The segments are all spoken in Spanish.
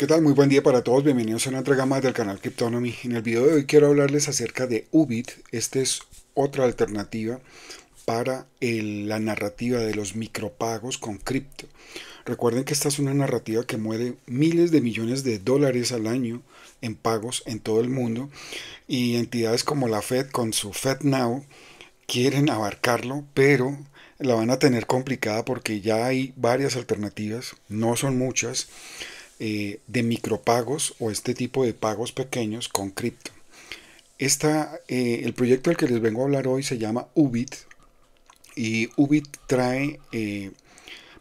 ¿Qué tal? Muy buen día para todos, bienvenidos a una entrega más del canal Cryptonomy. En el video de hoy quiero hablarles acerca de UBIT, esta es otra alternativa para la narrativa de los micropagos con cripto. Recuerden que esta es una narrativa que mueve miles de millones de dólares al año en pagos en todo el mundo y entidades como la Fed con su FedNow quieren abarcarlo, pero la van a tener complicada porque ya hay varias alternativas, no son muchas. Eh, de micropagos o este tipo de pagos pequeños con cripto. Eh, el proyecto del que les vengo a hablar hoy se llama Ubit y Ubit trae eh,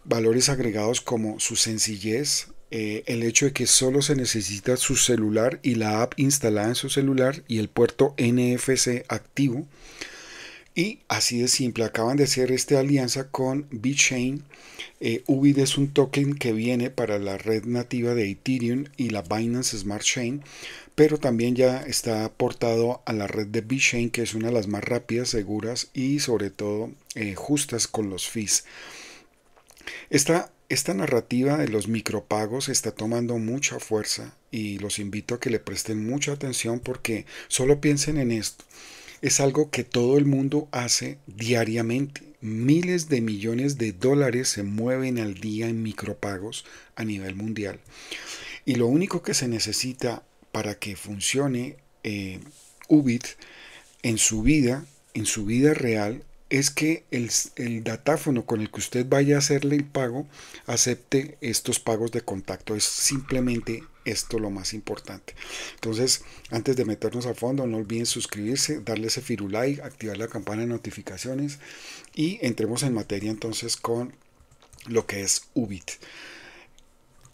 valores agregados como su sencillez, el hecho de que solo se necesita su celular y la app instalada en su celular y el puerto NFC activo, y así de simple, acaban de hacer esta alianza con BitChain. Eh, es un token que viene para la red nativa de Ethereum y la Binance Smart Chain, pero también ya está aportado a la red de BitChain, que es una de las más rápidas, seguras y sobre todo eh, justas con los fees. Esta, esta narrativa de los micropagos está tomando mucha fuerza y los invito a que le presten mucha atención porque solo piensen en esto es algo que todo el mundo hace diariamente. Miles de millones de dólares se mueven al día en micropagos a nivel mundial. Y lo único que se necesita para que funcione eh, UBIT en su vida, en su vida real, es que el, datáfono con el que usted vaya a hacerle el pago acepte estos pagos de contacto. Es simplemente esto lo más importante. Entonces, antes de meternos a fondo, no olviden suscribirse, darle ese firulai, activar la campana de notificaciones y entremos en materia entonces con lo que es UBIT.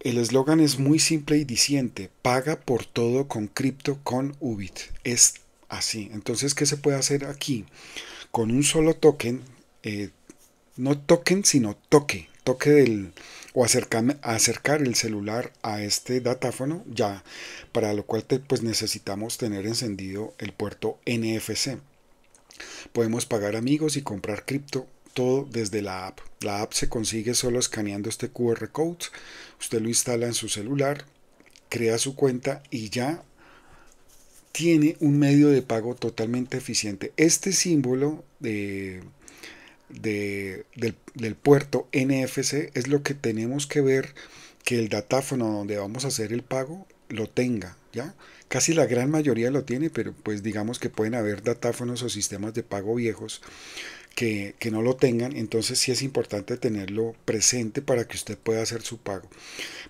El eslogan es muy simple y diciente, paga por todo con cripto con UBIT. Es así. Entonces, ¿qué se puede hacer aquí? con un solo token, eh, no token, sino toque, toque del o acercar, acercar el celular a este datáfono ya, para lo cual pues necesitamos tener encendido el puerto NFC. Podemos pagar amigos y comprar cripto todo desde la app. La app se consigue solo escaneando este QR code. Usted lo instala en su celular, crea su cuenta y ya tiene un medio de pago totalmente eficiente. Este símbolo de, del, puerto NFC es lo que tenemos que ver que el datáfono donde vamos a hacer el pago lo tenga, ¿ya? Casi la gran mayoría lo tiene, pero pues digamos que pueden haber datáfonos o sistemas de pago viejos que, que no lo tengan, entonces sí es importante tenerlo presente para que usted pueda hacer su pago.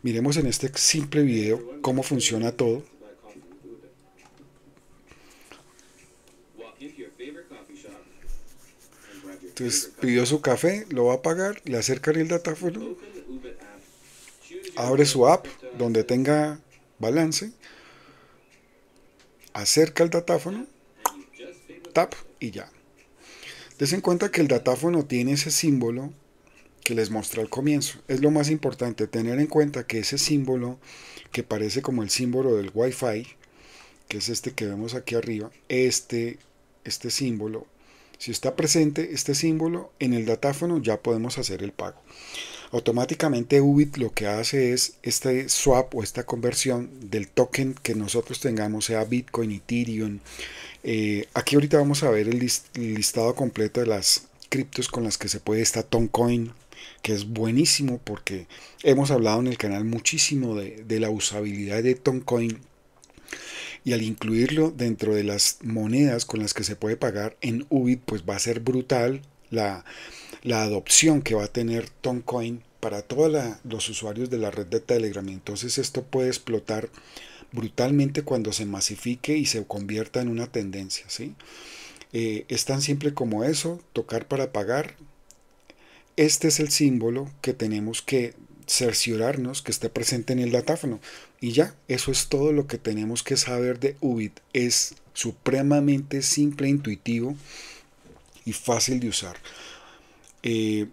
Miremos en este simple video cómo funciona todo. Entonces pidió su café, lo va a pagar, le acercan el datáfono, abre su app donde tenga balance, acerca el datáfono, tap y ya. en cuenta que el datáfono tiene ese símbolo que les mostré al comienzo. Es lo más importante, tener en cuenta que ese símbolo que parece como el símbolo del Wi-Fi, que es este que vemos aquí arriba, este, este símbolo si está presente este símbolo en el datáfono ya podemos hacer el pago. Automáticamente UBIT lo que hace es este swap o esta conversión del token que nosotros tengamos, sea Bitcoin, Ethereum. Eh, aquí ahorita vamos a ver el, listado completo de las criptos con las que se puede esta Toncoin, que es buenísimo porque hemos hablado en el canal muchísimo de, de la usabilidad de Toncoin y al incluirlo dentro de las monedas con las que se puede pagar en UBIT, pues va a ser brutal la, adopción que va a tener Toncoin para todos los usuarios de la red de Telegram. Entonces esto puede explotar brutalmente cuando se masifique y se convierta en una tendencia. ¿sí? Eh, es tan simple como eso, tocar para pagar. Este es el símbolo que tenemos que cerciorarnos que esté presente en el datáfono. Y ya, eso es todo lo que tenemos que saber de UBIT. Es supremamente simple, intuitivo y fácil de usar. Eh,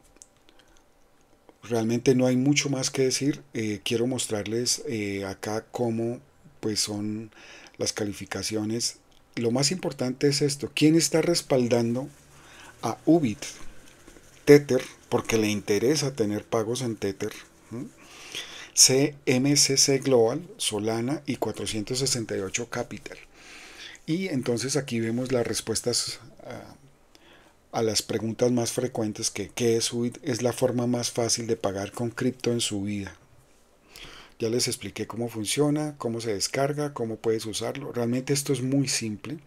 realmente no hay mucho más que decir. Eh, quiero mostrarles eh, acá cómo pues, son las calificaciones. Lo más importante es esto. ¿Quién está respaldando a UBIT? Tether, porque le interesa tener pagos en Tether CMCC Global, Solana y 468 Capital. Y entonces aquí vemos las respuestas ah, a las preguntas más frecuentes que ¿qué es Es la forma más fácil de pagar con cripto en su vida. Ya les expliqué cómo funciona, cómo se descarga, cómo puedes usarlo. Realmente esto es muy simple.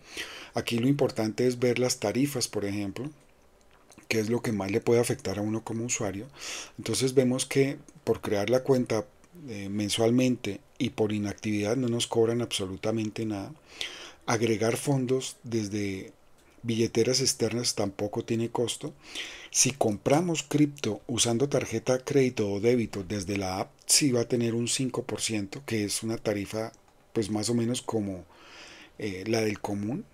Aquí lo importante es ver las tarifas, por ejemplo qué es lo que más le puede afectar a uno como usuario. Entonces vemos que por crear la cuenta eh, mensualmente y por inactividad no nos cobran absolutamente nada. Agregar fondos desde billeteras externas tampoco tiene costo. Si compramos cripto usando tarjeta crédito o débito desde la app, sí va a tener un 5%, que es una tarifa pues más o menos como eh, la del común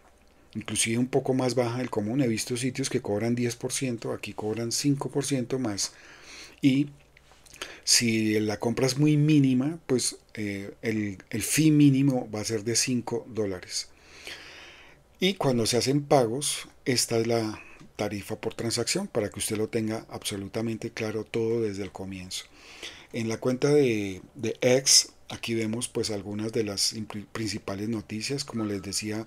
inclusive un poco más baja del común. He visto sitios que cobran 10%, aquí cobran 5% más. Y si la compra es muy mínima, pues eh, el, el fee mínimo va a ser de 5 dólares. Y cuando se hacen pagos, esta es la tarifa por transacción para que usted lo tenga absolutamente claro todo desde el comienzo. En la cuenta de, de X Aquí vemos pues algunas de las principales noticias, como les decía,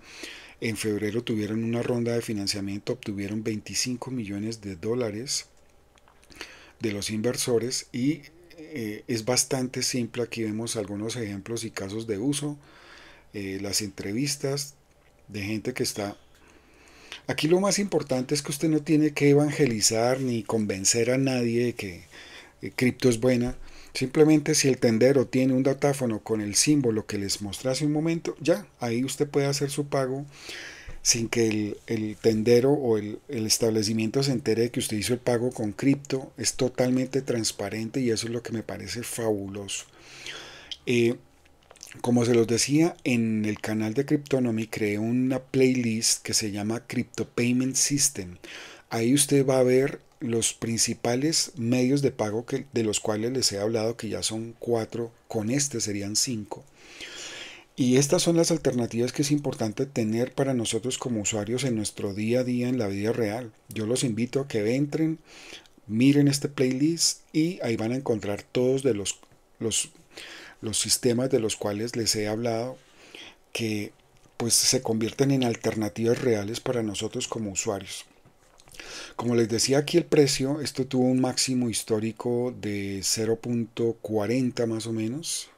en febrero tuvieron una ronda de financiamiento, obtuvieron 25 millones de dólares de los inversores y eh, es bastante simple. Aquí vemos algunos ejemplos y casos de uso, eh, las entrevistas de gente que está... Aquí lo más importante es que usted no tiene que evangelizar ni convencer a nadie de que eh, cripto es buena Simplemente si el tendero tiene un datáfono con el símbolo que les mostré hace un momento, ya, ahí usted puede hacer su pago sin que el, tendero o el, establecimiento se entere que usted hizo el pago con cripto. Es totalmente transparente y eso es lo que me parece fabuloso. Eh, como se los decía, en el canal de Cryptonomy creé una playlist que se llama Crypto Payment System. Ahí usted va a ver los principales medios de pago que, de los cuales les he hablado, que ya son cuatro, con este serían cinco. Y estas son las alternativas que es importante tener para nosotros como usuarios en nuestro día a día, en la vida real. Yo los invito a que entren, miren este playlist y ahí van a encontrar todos de los, los, los sistemas de los cuales les he hablado que pues se convierten en alternativas reales para nosotros como usuarios. Como les decía aquí el precio, esto tuvo un máximo histórico de 0.40 más o menos.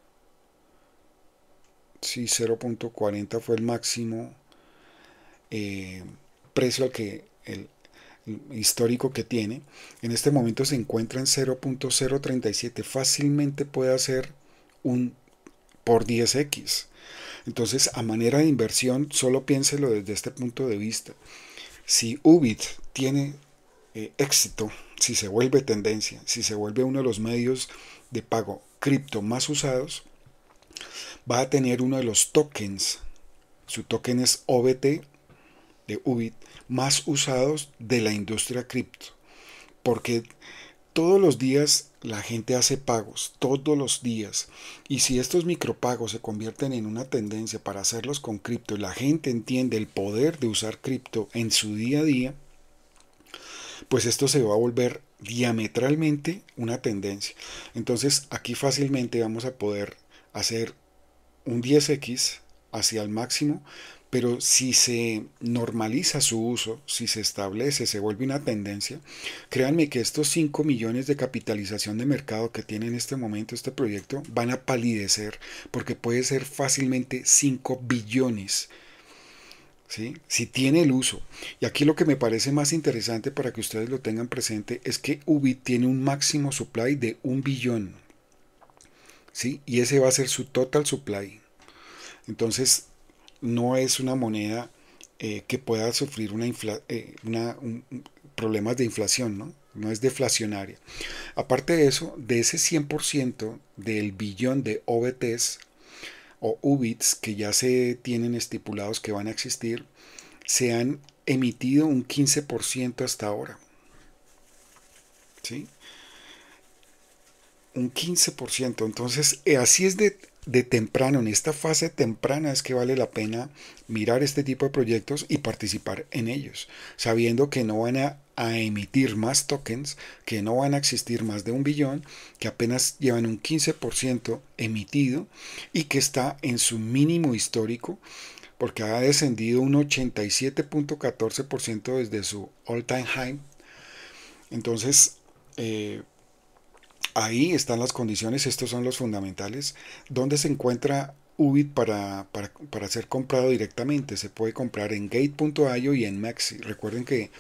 si 0.40 fue el máximo eh, precio que histórico que tiene. En este momento se encuentra en 0.037. Fácilmente puede hacer un por 10x. Entonces, a manera de inversión, solo piénselo desde este punto de vista si Ubit tiene eh, éxito, si se vuelve tendencia, si se vuelve uno de los medios de pago cripto más usados, va a tener uno de los tokens, su token es OBT de UBIT, más usados de la industria cripto, porque todos los días la gente hace pagos todos los días y si estos micropagos se convierten en una tendencia para hacerlos con cripto y la gente entiende el poder de usar cripto en su día a día, pues esto se va a volver diametralmente una tendencia. Entonces aquí fácilmente vamos a poder hacer un 10x hacia el máximo pero si se normaliza su uso, si se establece, se vuelve una tendencia, créanme que estos 5 millones de capitalización de mercado que tiene en este momento este proyecto van a palidecer porque puede ser fácilmente 5 billones. ¿Sí? Si tiene el uso. Y aquí lo que me parece más interesante para que ustedes lo tengan presente es que UBI tiene un máximo supply de un billón. ¿Sí? Y ese va a ser su total supply. Entonces, no es una moneda eh, que pueda sufrir una, eh, problemas de inflación, ¿no? no es deflacionaria. Aparte de eso, de ese 100% del billón de OBTs o UBITs que ya se tienen estipulados que van a existir, se han emitido un 15% hasta ahora. ¿Sí? Un 15%. Entonces, eh, así es de de temprano, en esta fase temprana es que vale la pena mirar este tipo de proyectos y participar en ellos, sabiendo que no van a, emitir más tokens, que no van a existir más de un billón, que apenas llevan un 15% emitido y que está en su mínimo histórico porque ha descendido un 87.14% desde su all-time high. Entonces, eh, Ahí están las condiciones, estos son los fundamentales. ¿Dónde se encuentra UBIT para, para, ser comprado directamente. Se puede comprar en gate.io y en Maxi. Recuerden que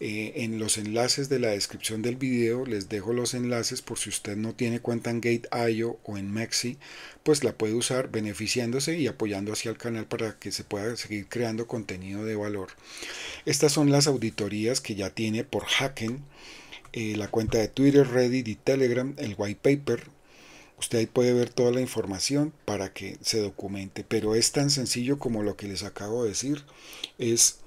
eh, en los enlaces de la descripción del video les dejo los enlaces por si usted no tiene cuenta en gate.io o en Maxi, pues la puede usar beneficiándose y apoyando hacia el canal para que se pueda seguir creando contenido de valor. Estas son las auditorías que ya tiene por Hacken eh, la cuenta de Twitter, Reddit y Telegram, el white paper. Usted ahí puede ver toda la información para que se documente. Pero es tan sencillo como lo que les acabo de decir. Es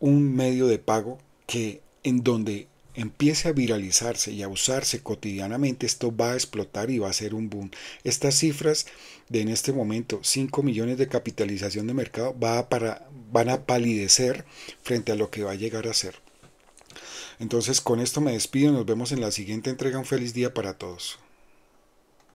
un medio de pago que en donde empiece a viralizarse y a usarse cotidianamente, esto va a explotar y va a ser un boom. Estas cifras de en este momento 5 millones de capitalización de mercado va para, van a palidecer frente a lo que va a llegar a ser. Entonces con esto me despido, nos vemos en la siguiente entrega, un feliz día para todos.